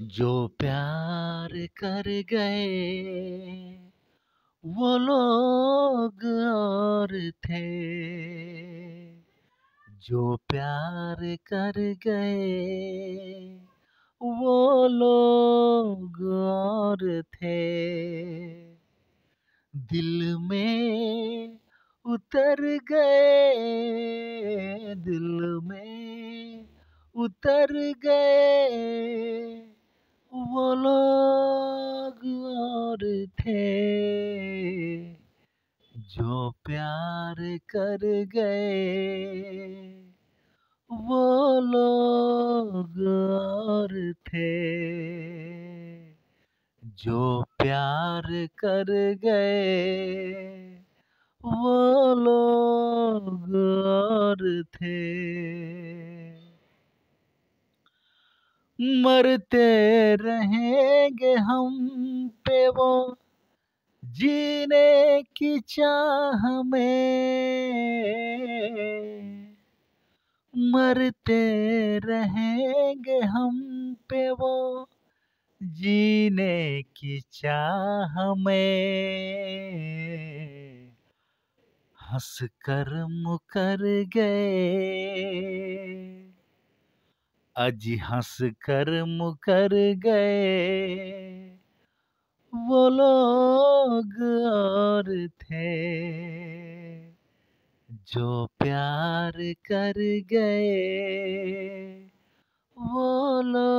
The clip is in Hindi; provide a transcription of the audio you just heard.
जो प्यार कर गए वो लोग और थे जो प्यार कर गए वो लोग और थे दिल में उतर गए दिल में उतर गए वो लोग और थे जो प्यार कर गए वो लोग और थे जो प्यार कर गए वो लोग और थे मरते रहेंगे हम पे वो जीने की चाह में मरते रहेंगे हम पे वो जीने की चाह में हंस कर मुकर गए अज हंस कर मुकर गए वो लोग और थे जो प्यार कर गए वो लोग